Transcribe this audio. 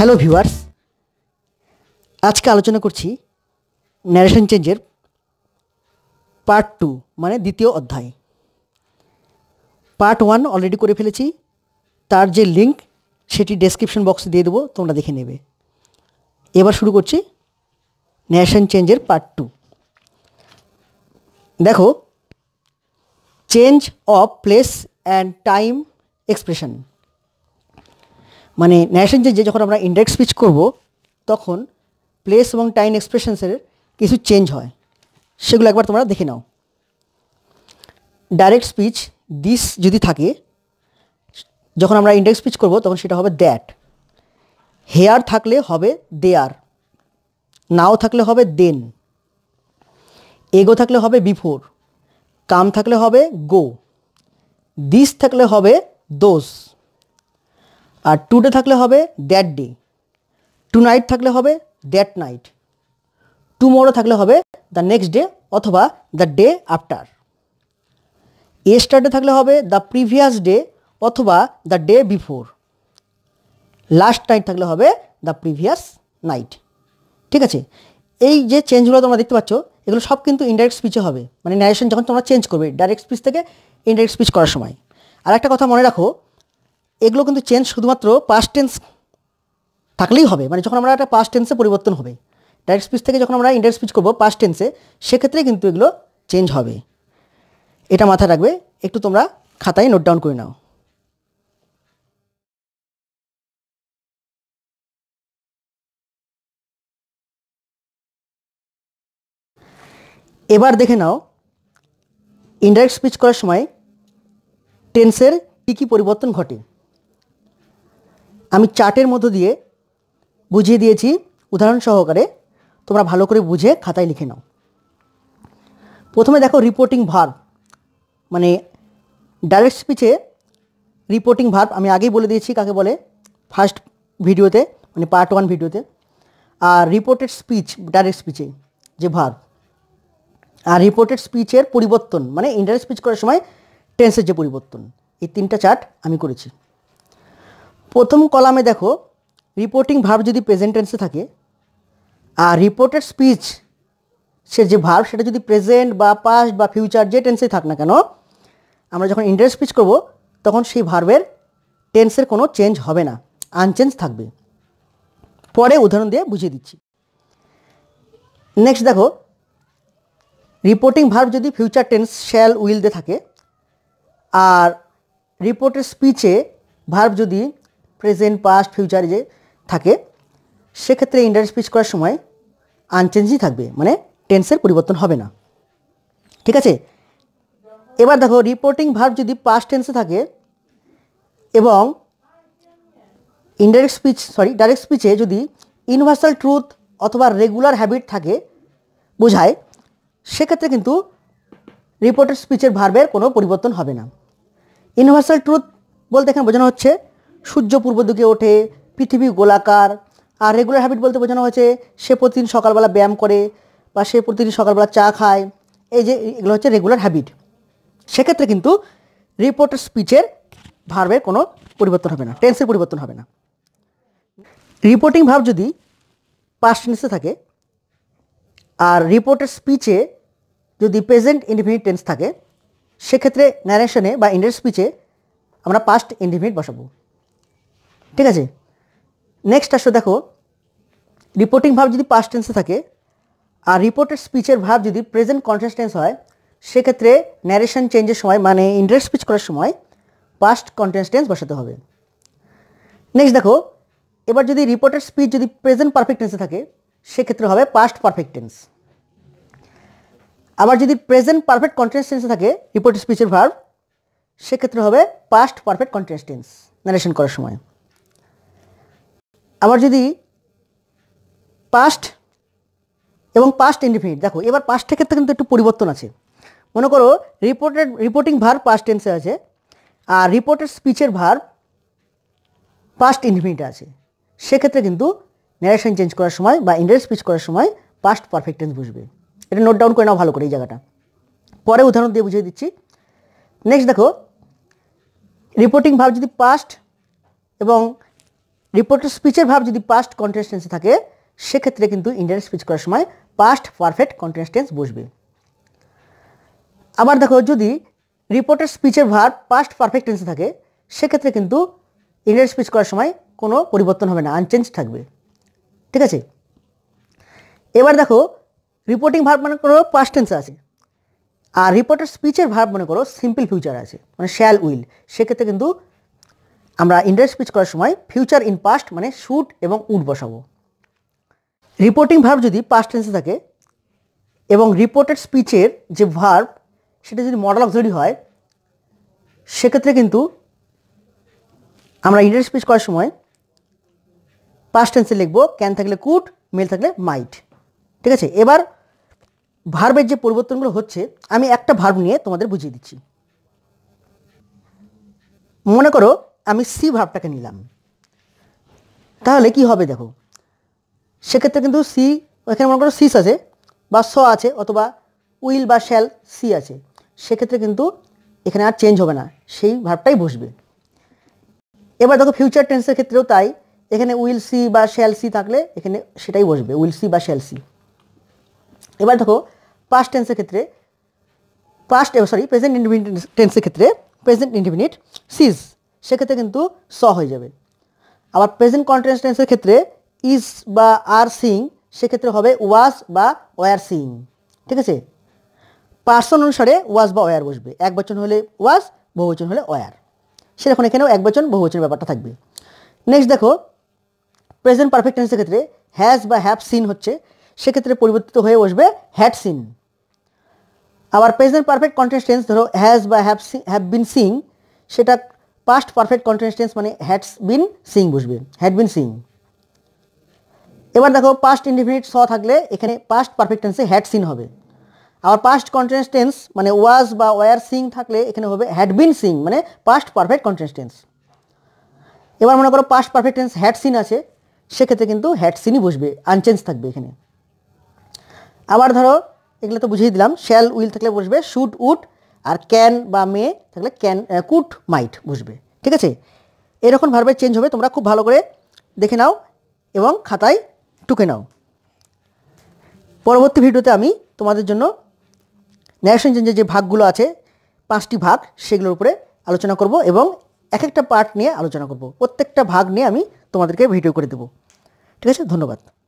hello viewers আজকে আলোচনা করছি ন্যারেশন চেঞ্জের পার্ট টু মানে দ্বিতীয় অধ্যায় পার্ট ওয়ান অলরেডি করে ফেলেছি তার যে লিঙ্ক সেটি ডেসক্রিপশন বক্সে দিয়ে দেবো তোমরা দেখে নেবে এবার শুরু করছি ন্যারেশন চেঞ্জের পার্ট টু দেখো change of place and time expression মানে ন্যাশন যে যখন আমরা ইন্ডেক্স পিচ করব তখন প্লেস এবং টাইম এক্সপ্রেশনসের কিছু চেঞ্জ হয় সেগুলো একবার তোমরা দেখে নাও ডাইরেক্ট স্পিচ দিস যদি থাকে যখন আমরা ইন্ডেক্স পিচ করব তখন সেটা হবে দ্যাট হেয়ার থাকলে হবে দেয়ার নাও থাকলে হবে দেন এগো থাকলে হবে বিফোর কাম থাকলে হবে গো দিস থাকলে হবে দোষ আর টুডে থাকলে হবে দ্যাট ডে টু নাইট থাকলে হবে দ্যাট নাইট টুমোরো থাকলে হবে দ্য নেক্সট ডে অথবা দ্য ডে আফটার এস্টারডে থাকলে হবে দ্য প্রিভিয়াস ডে অথবা the day before last night থাকলে হবে দ্য প্রিভিয়াস নাইট ঠিক আছে এই যে চেঞ্জগুলো তোমরা দেখতে পাচ্ছ এগুলো সব কিন্তু ইনডাইরেক্ট স্পিচে হবে মানে ন্যারেশন যখন তোমরা চেঞ্জ করবে ডাইরেক্ট স্পিচ থেকে ইনডাইরেক্ট স্পিচ করার সময় আর একটা কথা মনে রাখো এগুলো কিন্তু চেঞ্জ শুধুমাত্র পাস্ট টেন্স থাকলেই হবে মানে যখন আমরা একটা পাস্ট টেন্সে পরিবর্তন হবে ডাইরেক্ট স্পিচ থেকে যখন আমরা ইন্ডাইরেক্ট স্পিচ করবো পাস্ট টেন্সে সেক্ষেত্রে কিন্তু এগুলো চেঞ্জ হবে এটা মাথায় রাখবে একটু তোমরা খাতায় নোট ডাউন করে নাও এবার দেখে নাও ইনডাইরেক্ট স্পিচ করার সময় টেন্সের কী কী পরিবর্তন ঘটে আমি চার্টের মধ্য দিয়ে বুঝিয়ে দিয়েছি উদাহরণ সহকারে তোমরা ভালো করে বুঝে খাতায় লিখে নাও প্রথমে দেখো রিপোর্টিং ভার্ব মানে ডাইরেক্ট স্পিচে রিপোর্টিং ভার্ব আমি আগেই বলে দিয়েছি কাকে বলে ফার্স্ট ভিডিওতে মানে পার্ট ওয়ান ভিডিওতে আর রিপোর্টেড স্পিচ ডাইরেক্ট স্পিচে যে ভার্ব আর রিপোর্টেড স্পিচের পরিবর্তন মানে ইন্টারেক্ট স্পিচ করার সময় টেন্সের যে পরিবর্তন এই তিনটা চার্ট আমি করেছি প্রথম কলামে দেখো রিপোর্টিং ভার্ব যদি প্রেজেন্ট টেন্সে থাকে আর রিপোর্টেড স্পিচ সে যে ভার্ব সেটা যদি প্রেজেন্ট বা পাস্ট বা ফিউচার যে টেন্সে থাক না কেন আমরা যখন ইন্টারেস্ট স্পিচ করব তখন সেই ভার্বের টেন্সের কোনো চেঞ্জ হবে না আনচেঞ্জ থাকবে পরে উদাহরণ দিয়ে বুঝিয়ে দিচ্ছি নেক্সট দেখো রিপোর্টিং ভার্ব যদি ফিউচার টেন্স শ্যাল উইল দিয়ে থাকে আর রিপোর্টের স্পিচে ভার্ব যদি প্রেজেন্ট পাস্ট ফিউচার যে থাকে সেক্ষেত্রে ইন্টার স্পিচ করার সময় আনচেঞ্জই থাকবে মানে টেন্সের পরিবর্তন হবে না ঠিক আছে এবার দেখো রিপোর্টিং ভার্ব যদি পাস্ট টেন্সে থাকে এবং ইনডাইরেক্ট স্পিচ সরি ডাইরেক্ট স্পিচে যদি ইউনিভার্সাল ট্রুথ অথবা রেগুলার হ্যাবিট থাকে বোঝায় সেক্ষেত্রে কিন্তু রিপোর্টেড স্পিচের ভার্বের কোনো পরিবর্তন হবে না ইউনিভার্সাল ট্রুথ বলতে এখানে বোঝানো হচ্ছে সূর্য পূর্ব দিকে ওঠে পৃথিবী গোলাকার আর রেগুলার হ্যাবিট বলতে বোঝানো হয়েছে সে প্রতিদিন সকালবেলা ব্যায়াম করে বা সে প্রতিদিন সকালবেলা চা খায় এই যে এগুলো হচ্ছে রেগুলার হ্যাবিট সেক্ষেত্রে কিন্তু রিপোর্টার স্পিচের ভার্বের কোনো পরিবর্তন হবে না টেন্সের পরিবর্তন হবে না রিপোর্টিং ভাব যদি পাস্ট টেন্সে থাকে আর রিপোর্টের স্পিচে যদি প্রেজেন্ট ইন্ডিফিনিট টেন্স থাকে সেক্ষেত্রে ন্যারেশনে বা ইন্ডিয়ার স্পিচে আমরা পাস্ট ইন্ডিফিনিট বসাবো ঠিক আছে নেক্সট আসো দেখো রিপোর্টিং ভাব যদি পাস্ট টেন্সে থাকে আর রিপোর্টেড স্পিচের ভাব যদি প্রেজেন্ট কনসিয়াস টেন্স হয় সেক্ষেত্রে ন্যারেশন চেঞ্জের সময় মানে ইন্ডারেক্ট স্পিচ করার সময় পাস্ট কনটেন্স টেন্স বসাতে হবে নেক্সট দেখো এবার যদি রিপোর্টেড স্পিচ যদি প্রেজেন্ট পারফেক্ট টেন্সে থাকে সেক্ষেত্রে হবে পাস্ট পারফেক্ট টেন্স আবার যদি প্রেজেন্ট পারফেক্ট কনটেন্স টেন্সে থাকে রিপোর্টেড স্পিচের ভাব সেক্ষেত্রে হবে past perfect continuous tense narration করার সময় আবার যদি পাস্ট এবং পাস্ট ইনডিফিনিট দেখো এবার পাস্টের ক্ষেত্রে কিন্তু একটু পরিবর্তন আছে মনে করো রিপোর্টেড রিপোর্টিং ভার পাস্ট টেন্সে আছে আর রিপোর্টেড স্পিচের ভার পাস্ট ইন্ডিফিনিট আছে সেক্ষেত্রে কিন্তু ন্যারেশন চেঞ্জ করার সময় বা ইন্ডিয়ার স্পিচ করার সময় পাস্ট পারফেক্ট টেন্স বুঝবে এটা নোট ডাউন করে নাও ভালো করে এই জায়গাটা পরে উদাহরণ দিয়ে বুঝিয়ে দিচ্ছি নেক্সট দেখো রিপোর্টিং ভার যদি পাস্ট এবং রিপোর্টের স্পিচের ভাব যদি পাস্ট কন্টেন্স থাকে সেক্ষেত্রে কিন্তু ইন্ডিয়ান স্পিচ করার সময় পাস্ট পারফেক্ট কন্টেন্স বসবে আবার দেখো যদি রিপোর্টের স্পিচের ভার পাস্ট পারফেক্ট টেন্সে থাকে সেক্ষেত্রে কিন্তু ইন্ডিয়ান স্পিচ করার সময় কোনো পরিবর্তন হবে না আনচেঞ্জ থাকবে ঠিক আছে এবার দেখো রিপোর্টিং ভার মানে মনে করো পাস্ট টেন্সে আছে আর রিপোর্টের স্পিচের ভার মনে করো সিম্পল ফিউচার আছে মানে শ্যাল উইল সেক্ষেত্রে কিন্তু আমরা ইন্ডারেক্স স্পিচ করার সময় ফিউচার ইন পাস্ট মানে শুট এবং উট বসাবো রিপোর্টিং ভার্ব যদি পাস্ট টেন্সে থাকে এবং রিপোর্টেড স্পিচের যে ভার্ব সেটা যদি মডেল জরি হয় সেক্ষেত্রে কিন্তু আমরা ইন্ডারেক্ট স্পিচ করার সময় পাস্ট টেন্সে লিখব ক্যান থাকলে কুট মেল থাকলে মাইট ঠিক আছে এবার ভার্বের যে পরিবর্তনগুলো হচ্ছে আমি একটা ভার্ব নিয়ে তোমাদের বুঝিয়ে দিচ্ছি মনে করো আমি সি ভাবটাকে নিলাম তাহলে কি হবে দেখো সেক্ষেত্রে কিন্তু সি এখানে মনে করো সিস আছে বা স আছে অথবা উইল বা শ্যাল সি আছে সেক্ষেত্রে কিন্তু এখানে আর চেঞ্জ হবে না সেই ভাবটাই বসবে এবার দেখো ফিউচার টেন্সের ক্ষেত্রেও তাই এখানে উইল সি বা শ্যাল সি থাকলে এখানে সেটাই বসবে উইল সি বা শ্যাল সি এবার দেখো পাস্ট টেন্সের ক্ষেত্রে পাস্ট সরি প্রেজেন্ট ইন্ডিভিনিট টেন্সের ক্ষেত্রে প্রেজেন্ট ইন্ডিভিনিট সিজ সেক্ষেত্রে কিন্তু স হয়ে যাবে আবার প্রেজেন্ট কন্টিনিউয়াস ক্ষেত্রে ইজ বা আর সিং সেক্ষেত্রে হবে ওয়াজ বা ওয়ার সিং ঠিক আছে পার্সন অনুসারে ওয়াজ বা ওয়ার বসবে এক বচন হলে ওয়াজ বহুবচন হলে ওয়ার সেরকম এখানেও এক বচন বহুবচন ব্যাপারটা থাকবে নেক্সট দেখো প্রেজেন্ট পারফেক্ট টেন্সের ক্ষেত্রে হ্যাজ বা হ্যাভ সিন হচ্ছে সেক্ষেত্রে পরিবর্তিত হয়ে বসবে হ্যাড সিন আবার প্রেজেন্ট পারফেক্ট কন্টেন্স ধরো হ্যাজ বা have seen have been seeing সেটা পাস্ট পারফেক্ট কন্টিনিউসটেন্স মানে হ্যাডস বিন সিং বুঝবে হ্যাড বিন সিং এবার দেখো পাস্ট ইন্ডিফিনিট স থাকলে এখানে পাস্ট পারফেক্ট টেন্সে হ্যাড সিন হবে আবার পাস্ট কন্টিনিউসটেন্স মানে ওয়াজ বা ওয়ার সিং থাকলে এখানে হবে হ্যাড বিন সিং মানে পাস্ট পারফেক্ট কন্টিনিউসটেন্স এবার মনে করো past perfect tense had seen আছে সেক্ষেত্রে কিন্তু হ্যাড সিনই বসবে আনচেঞ্জ থাকবে এখানে আবার ধরো এগুলো তো বুঝিয়ে দিলাম শ্যাল উইল থাকলে বসবে শুট উড আর ক্যান বা মে থাকলে ক্যান কুট মাইট বুঝবে ঠিক আছে এরকম ভাবে চেঞ্জ হবে তোমরা খুব ভালো করে দেখে নাও এবং খাতায় টুকে নাও পরবর্তী ভিডিওতে আমি তোমাদের জন্য ন্যাশন চেঞ্জের যে ভাগগুলো আছে পাঁচটি ভাগ সেগুলোর উপরে আলোচনা করব এবং এক একটা পার্ট নিয়ে আলোচনা করব প্রত্যেকটা ভাগ নিয়ে আমি তোমাদেরকে ভিডিও করে দেবো ঠিক আছে ধন্যবাদ